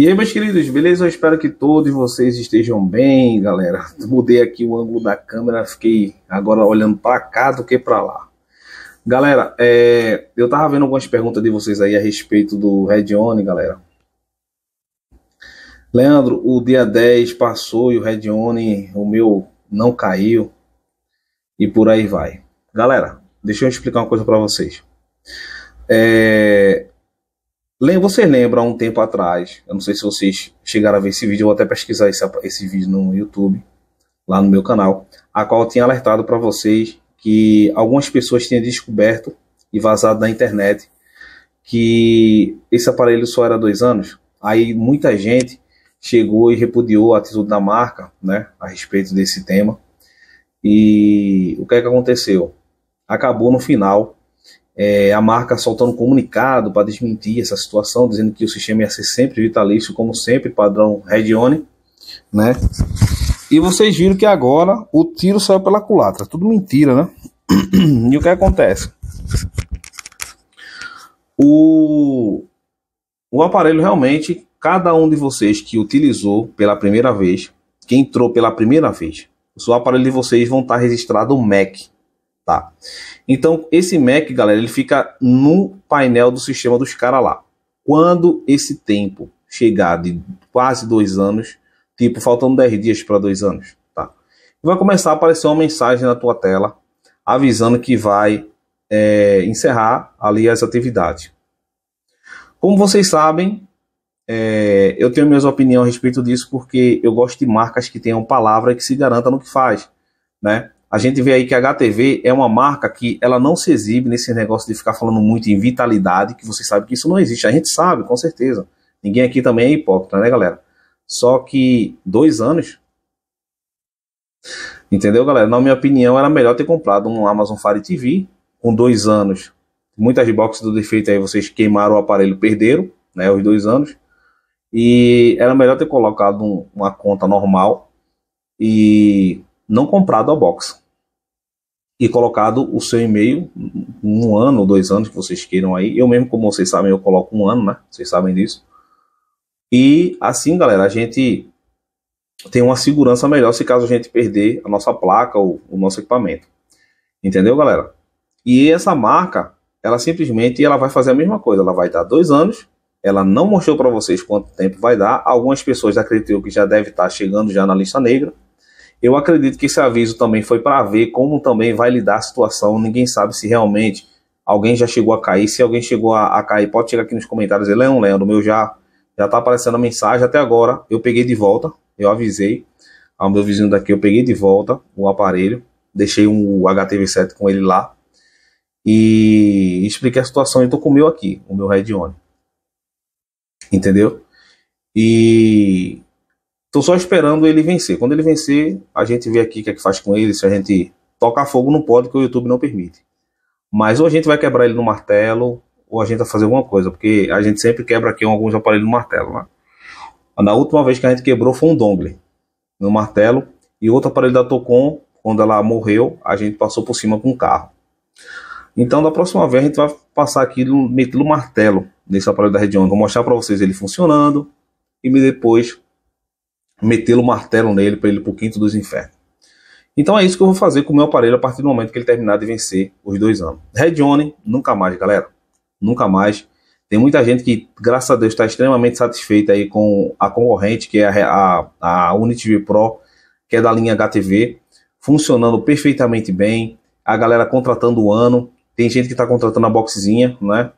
E aí, meus queridos, beleza? Eu espero que todos vocês estejam bem, galera. Mudei aqui o ângulo da câmera, fiquei agora olhando para cá do que para lá. Galera, é... eu tava vendo algumas perguntas de vocês aí a respeito do Red galera. Leandro, o dia 10 passou e o Red o meu, não caiu. E por aí vai. Galera, deixa eu explicar uma coisa para vocês. É, vocês lembram há um tempo atrás, eu não sei se vocês chegaram a ver esse vídeo, eu vou até pesquisar esse, esse vídeo no YouTube, lá no meu canal, a qual eu tinha alertado para vocês que algumas pessoas tinham descoberto e vazado na internet que esse aparelho só era dois anos. Aí muita gente chegou e repudiou a atitude da marca né, a respeito desse tema. E o que é que aconteceu? Acabou no final é, a marca soltando um comunicado para desmentir essa situação, dizendo que o sistema ia ser sempre vitalício, como sempre, padrão Redione, né? E vocês viram que agora o tiro saiu pela culatra, tudo mentira, né? E o que acontece? O, o aparelho realmente, cada um de vocês que utilizou pela primeira vez, que entrou pela primeira vez, o seu aparelho de vocês vão estar registrado o MEC, tá? Então, esse Mac, galera, ele fica no painel do sistema dos caras lá. Quando esse tempo chegar de quase dois anos, tipo, faltando 10 dias para dois anos, tá? Vai começar a aparecer uma mensagem na tua tela avisando que vai é, encerrar ali as atividades. Como vocês sabem, é, eu tenho minhas opiniões a respeito disso porque eu gosto de marcas que tenham palavra que se garanta no que faz, né? a gente vê aí que a HTV é uma marca que ela não se exibe nesse negócio de ficar falando muito em vitalidade, que você sabe que isso não existe. A gente sabe, com certeza. Ninguém aqui também é hipócrita, né, galera? Só que dois anos. Entendeu, galera? Na minha opinião, era melhor ter comprado um Amazon Fire TV com dois anos. Muitas boxes do defeito aí vocês queimaram o aparelho, perderam, né? Os dois anos. E era melhor ter colocado um, uma conta normal e não comprado a box e colocado o seu e-mail, um ano ou dois anos que vocês queiram aí. Eu mesmo, como vocês sabem, eu coloco um ano, né? Vocês sabem disso. E assim, galera, a gente tem uma segurança melhor se caso a gente perder a nossa placa ou o nosso equipamento. Entendeu, galera? E essa marca, ela simplesmente ela vai fazer a mesma coisa. Ela vai dar dois anos. Ela não mostrou para vocês quanto tempo vai dar. Algumas pessoas acreditam que já deve estar chegando já na lista negra eu acredito que esse aviso também foi para ver como também vai lidar a situação. Ninguém sabe se realmente alguém já chegou a cair. Se alguém chegou a, a cair, pode chegar aqui nos comentários. Ele é um Leandro, meu já já tá aparecendo a mensagem até agora. Eu peguei de volta, eu avisei ao meu vizinho daqui, eu peguei de volta o aparelho, deixei um HTV7 com ele lá e expliquei a situação. Eu então, tô com o meu aqui, o meu Red On. Entendeu? E Estou só esperando ele vencer. Quando ele vencer, a gente vê aqui o que é que faz com ele, se a gente tocar fogo não pode, que o YouTube não permite. Mas ou a gente vai quebrar ele no martelo, ou a gente vai fazer alguma coisa, porque a gente sempre quebra aqui alguns aparelhos no martelo, né? Na última vez que a gente quebrou foi um dongle no martelo e outro aparelho da Tocom, quando ela morreu, a gente passou por cima com um carro. Então, da próxima vez a gente vai passar aqui no martelo nesse aparelho da Redion, vou mostrar para vocês ele funcionando e depois metê-lo martelo nele para ele ir para o quinto dos infernos. Então é isso que eu vou fazer com o meu aparelho a partir do momento que ele terminar de vencer os dois anos. Red One, nunca mais, galera. Nunca mais. Tem muita gente que, graças a Deus, está extremamente satisfeita aí com a concorrente, que é a, a, a UniTV Pro, que é da linha HTV, funcionando perfeitamente bem. A galera contratando o ano. Tem gente que está contratando a boxezinha, né?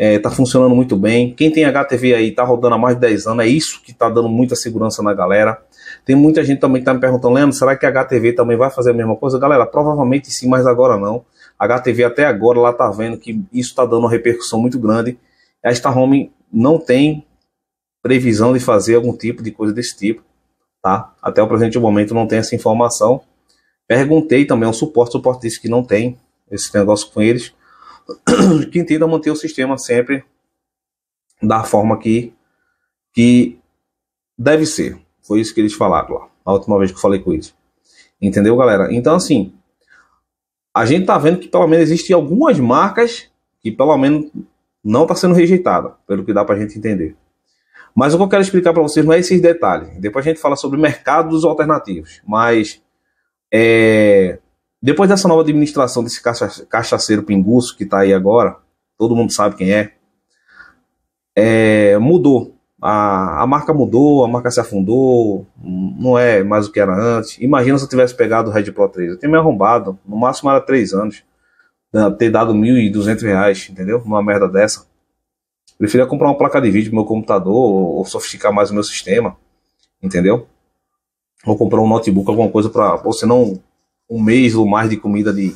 está é, tá funcionando muito bem. Quem tem HTV aí está rodando há mais de 10 anos, é isso que está dando muita segurança na galera. Tem muita gente também que está me perguntando, Leandro, será que a HTV também vai fazer a mesma coisa? Galera, provavelmente sim, mas agora não. A HTV até agora lá está vendo que isso está dando uma repercussão muito grande. A Star Home não tem previsão de fazer algum tipo de coisa desse tipo, tá? Até o presente momento não tem essa informação. Perguntei também ao suporte, o suporte disse que não tem esse negócio com eles que tenta manter o sistema sempre da forma que, que deve ser. Foi isso que eles falaram lá, a última vez que eu falei com eles. Entendeu, galera? Então, assim, a gente tá vendo que pelo menos existem algumas marcas que pelo menos não está sendo rejeitada, pelo que dá para a gente entender. Mas o que eu quero explicar para vocês não é esses detalhes. Depois a gente fala sobre mercados alternativos, mas é, depois dessa nova administração desse caixa cachaceiro pinguço que está aí agora, todo mundo sabe quem é, é mudou. A, a marca mudou, a marca se afundou, não é mais o que era antes. Imagina se eu tivesse pegado o Red Pro 3, eu tinha me arrombado, no máximo era 3 anos, ter dado 1.200 reais, entendeu? Uma merda dessa. Preferia comprar uma placa de vídeo pro meu computador ou, ou sofisticar mais o meu sistema, entendeu? Ou comprar um notebook, alguma coisa para, ou não, um mês ou mais de comida de,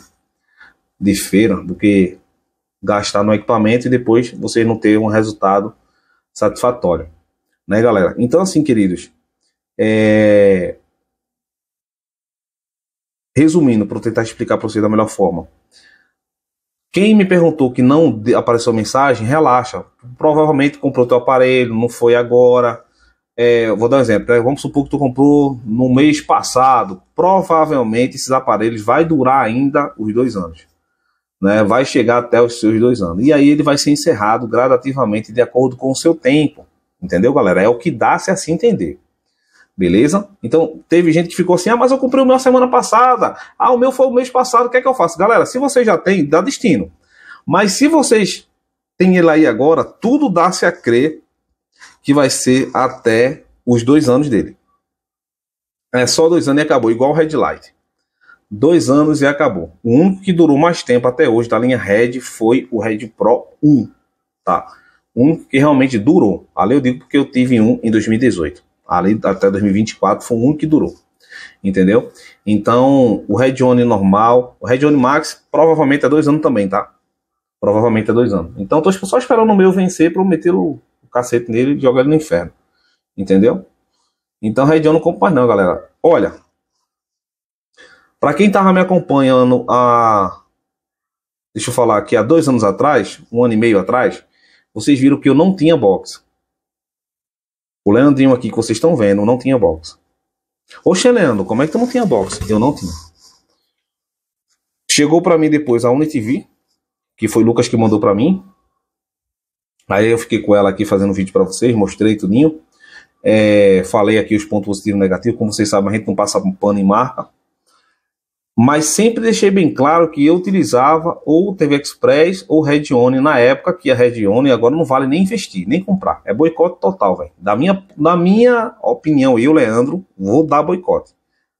de feira do que gastar no equipamento e depois você não ter um resultado satisfatório. Né, galera? Então, assim, queridos, é... resumindo, para tentar explicar para vocês da melhor forma. Quem me perguntou que não apareceu mensagem, relaxa. Provavelmente comprou teu aparelho, não foi agora, é, vou dar um exemplo. Né? Vamos supor que tu comprou no mês passado. Provavelmente esses aparelhos vai durar ainda os dois anos. Né? Vai chegar até os seus dois anos. E aí ele vai ser encerrado gradativamente de acordo com o seu tempo. Entendeu, galera? É o que dá se assim entender. Beleza? Então, teve gente que ficou assim: ah, mas eu comprei o meu semana passada. Ah, o meu foi o mês passado. O que é que eu faço? Galera, se você já tem, dá destino. Mas se vocês têm ele aí agora, tudo dá-se a crer que vai ser até os dois anos dele. É só dois anos e acabou, igual o Red Light. Dois anos e acabou. O único que durou mais tempo até hoje da linha Red foi o Red Pro 1, tá? O único que realmente durou. Ali eu digo porque eu tive um em 2018. Ali até 2024 foi o único que durou. Entendeu? Então, o Red One normal, o Red One Max provavelmente é dois anos também, tá? Provavelmente é dois anos. Então, tô só esperando o meu vencer para meter o cacete nele e joga ele no inferno. Entendeu? Então, Red não compra não, galera. Olha, para quem tava me acompanhando há. Deixa eu falar aqui, há dois anos atrás, um ano e meio atrás, vocês viram que eu não tinha box. O Leandrinho aqui que vocês estão vendo não tinha box. Oxe, Leandro, como é que tu não tinha box? Eu não tinha. Chegou para mim depois a Unity V, que foi Lucas que mandou para mim. Aí eu fiquei com ela aqui fazendo um vídeo para vocês, mostrei tudinho. É, falei aqui os pontos positivos e negativos, como vocês sabem, a gente não passa pano em marca. Mas sempre deixei bem claro que eu utilizava ou TV Express ou Redione na época, que a Redione agora não vale nem investir, nem comprar. É boicote total, velho. Da minha, da minha opinião, eu, Leandro, vou dar boicote.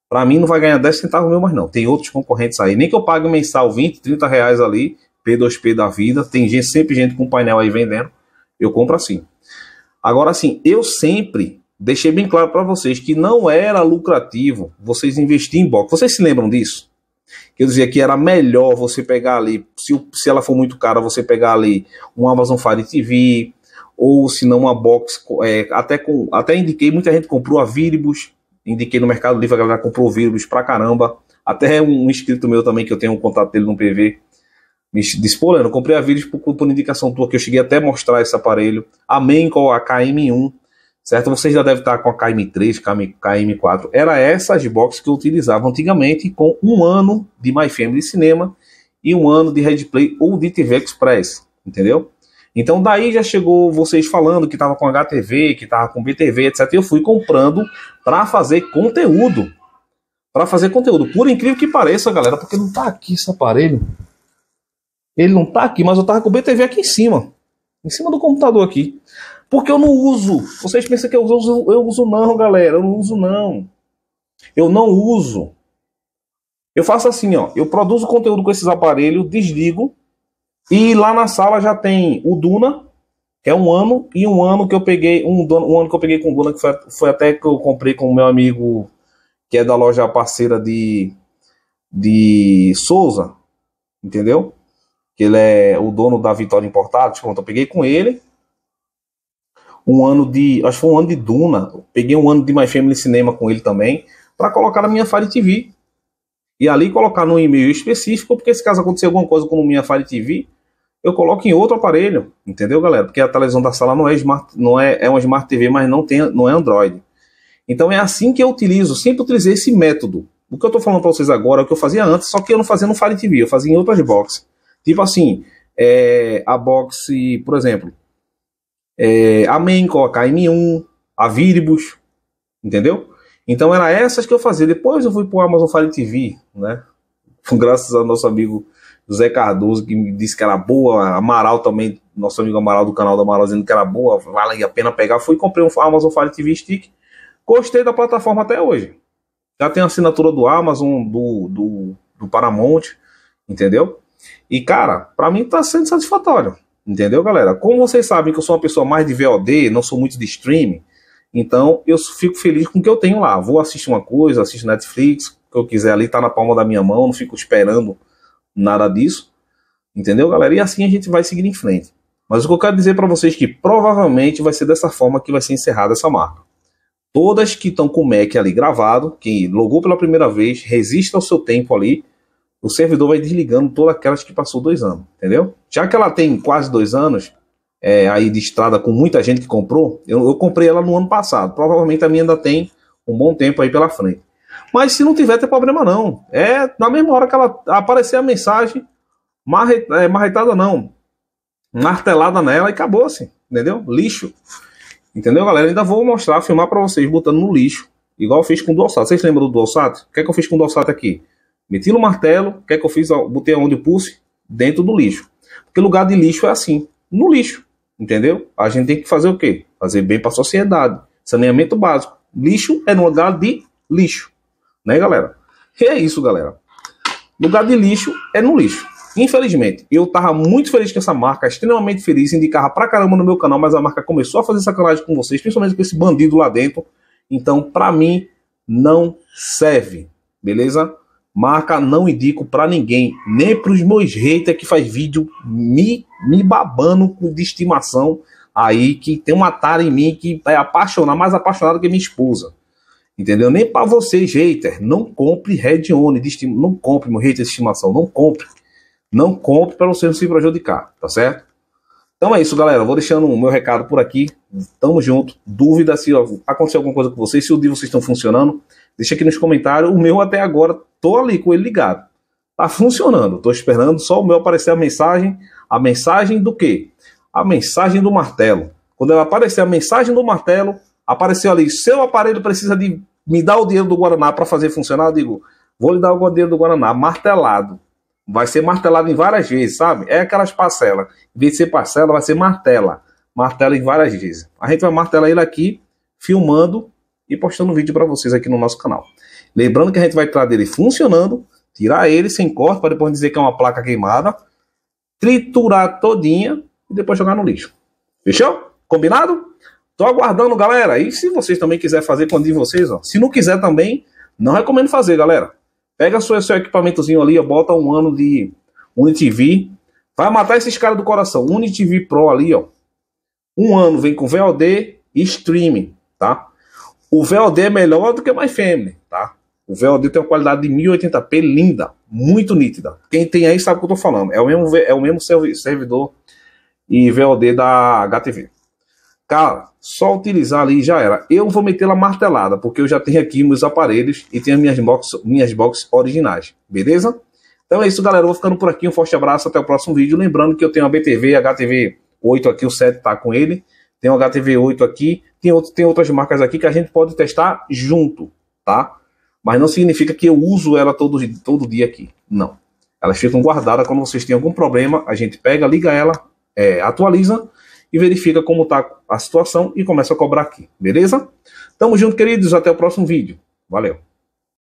Para mim não vai ganhar 10 centavos meu mais não. Tem outros concorrentes aí. Nem que eu pague mensal 20, 30 reais ali, P2P da vida. Tem gente, sempre gente com painel aí vendendo. Eu compro assim. Agora, assim, eu sempre deixei bem claro para vocês que não era lucrativo vocês investir em box. Vocês se lembram disso? Que eu dizia que era melhor você pegar ali, se, se ela for muito cara, você pegar ali um Amazon Fire TV, ou se não uma box, é, até, com, até indiquei, muita gente comprou a Viribus, indiquei no Mercado Livre, a galera comprou Viribus pra caramba, até um inscrito meu também, que eu tenho um contato dele no PV, disse, pô, Leandro, comprei a Village por, por, indicação tua, que eu cheguei até a mostrar esse aparelho. Amém com a KM1, certo? vocês já deve estar com a KM3, KM, KM4. Era essa as que eu utilizava antigamente com um ano de My Family Cinema e um ano de Redplay ou de TV Express, entendeu? Então daí já chegou vocês falando que estava com HTV, que estava com BTV, etc. E eu fui comprando para fazer conteúdo. Para fazer conteúdo. Por incrível que pareça, galera, porque não tá aqui esse aparelho. Ele não tá aqui, mas eu tava com o BTV aqui em cima. Em cima do computador aqui. Porque eu não uso. Vocês pensam que eu uso, eu uso não, galera. Eu não uso não. Eu não uso. Eu faço assim, ó. Eu produzo conteúdo com esses aparelhos, desligo. E lá na sala já tem o Duna, que é um ano, e um ano que eu peguei, um, um ano que eu peguei com o Duna, que foi, foi até que eu comprei com o meu amigo, que é da loja parceira de, de Souza, entendeu? que ele é o dono da Vitória Importados, pronto, eu peguei com ele um ano de, acho que foi um ano de Duna, peguei um ano de My Family Cinema com ele também, para colocar na minha Fire TV. E ali colocar num e-mail específico, porque se caso acontecer alguma coisa com minha Fire TV, eu coloco em outro aparelho, entendeu, galera? Porque a televisão da sala não é smart, não é, é uma Smart TV, mas não tem, não é Android. Então é assim que eu utilizo, sempre utilizei esse método. O que eu estou falando para vocês agora é o que eu fazia antes, só que eu não fazia no Fire TV, eu fazia em outras boxes. Tipo assim, é, a boxe, por exemplo, é, a Menco, a km 1 a Viribus, entendeu? Então era essas que eu fazia. Depois eu fui pro Amazon Fire TV, né? Graças ao nosso amigo José Cardoso, que me disse que era boa, Amaral também, nosso amigo Amaral do canal do Amaral dizendo que era boa, vale a pena pegar. Fui comprei um Amazon Fire TV Stick. Gostei da plataforma até hoje. Já tem assinatura do Amazon, do, do, do Paramount, entendeu? E, cara, para mim tá sendo satisfatório. Entendeu, galera? Como vocês sabem que eu sou uma pessoa mais de VOD, não sou muito de streaming, então eu fico feliz com o que eu tenho lá. Vou assistir uma coisa, assisto Netflix, o que eu quiser ali, tá na palma da minha mão, não fico esperando nada disso. Entendeu, galera? E assim a gente vai seguir em frente. Mas o que eu quero dizer para vocês é que provavelmente vai ser dessa forma que vai ser encerrada essa marca. Todas que estão com o Mac ali gravado, que logou pela primeira vez, resista ao seu tempo ali, o servidor vai desligando todas aquelas que passou dois anos, entendeu? Já que ela tem quase dois anos é, aí de estrada com muita gente que comprou, eu, eu, comprei ela no ano passado. Provavelmente a minha ainda tem um bom tempo aí pela frente. Mas se não tiver, tem problema não. É na mesma hora que ela aparecer a mensagem, marre, é, marretada não, martelada nela e acabou assim, entendeu? Lixo. Entendeu, galera? Ainda vou mostrar, filmar para vocês botando no lixo, igual eu fiz com o DualSat. Vocês lembram do DualSat? O que é que eu fiz com o DualSat aqui? Meti no martelo, o que é que eu fiz? Botei onde eu pulse? Dentro do lixo. Porque lugar de lixo é assim, no lixo, entendeu? A gente tem que fazer o quê? Fazer bem para a sociedade. Saneamento básico. Lixo é no lugar de lixo, né, galera? E é isso, galera. Lugar de lixo é no lixo. Infelizmente, eu tava muito feliz com essa marca, extremamente feliz, indicava pra caramba no meu canal, mas a marca começou a fazer sacanagem com vocês, principalmente com esse bandido lá dentro. Então, pra mim, não serve, beleza? Marca não indico para ninguém, nem para os meus haters que faz vídeo me, me babando de estimação aí, que tem uma tara em mim que é apaixonada, mais apaixonada que minha esposa. Entendeu? Nem para vocês, haters, não compre Red One, de estima, não compre meu hater de estimação, não compre. Não compre para você não se prejudicar, tá certo? Então é isso, galera. Vou deixando o meu recado por aqui. Tamo junto. Dúvida se aconteceu alguma coisa com vocês, se o de vocês estão funcionando, deixa aqui nos comentários. O meu até agora Estou ali com ele ligado. Está funcionando. Estou esperando só o meu aparecer a mensagem. A mensagem do quê? A mensagem do martelo. Quando ela aparecer a mensagem do martelo, apareceu ali. Seu aparelho precisa de me dar o dinheiro do Guaraná para fazer funcionar. Eu digo, vou lhe dar o dinheiro do Guaraná, martelado. Vai ser martelado em várias vezes, sabe? É aquelas parcelas. Em vez de ser parcela, vai ser martela. Martela em várias vezes. A gente vai martelar ele aqui, filmando e postando vídeo para vocês aqui no nosso canal. Lembrando que a gente vai trazer ele funcionando, tirar ele sem corte, para depois dizer que é uma placa queimada, triturar todinha e depois jogar no lixo. Fechou? Combinado? Tô aguardando, galera. E se vocês também quiserem fazer com um de vocês, ó. Se não quiser também, não recomendo fazer, galera. Pega seu, seu equipamentozinho ali, ó, bota um ano de V. Vai matar esses caras do coração. V Pro ali, ó. Um ano vem com VOD e streaming, tá? O VOD é melhor do que o MyFamily, tá? O VOD tem uma qualidade de 1080p linda, muito nítida. Quem tem aí sabe o que eu tô falando. É o mesmo, é o mesmo servidor e VOD da HTV. Cara, só utilizar ali já era. Eu vou meter ela martelada, porque eu já tenho aqui meus aparelhos e tenho minhas box, minhas box originais, beleza? Então é isso, galera. Eu vou ficando por aqui. Um forte abraço, até o próximo vídeo. Lembrando que eu tenho a BTV, a HTV 8 aqui, o 7 tá com ele. Tem o HTV 8 aqui, tem, outro, tem outras marcas aqui que a gente pode testar junto, tá? Mas não significa que eu uso ela todo, todo dia aqui. Não. Elas ficam guardadas quando vocês têm algum problema, a gente pega, liga ela, é, atualiza e verifica como está a situação e começa a cobrar aqui. Beleza? Tamo junto, queridos. Até o próximo vídeo. Valeu!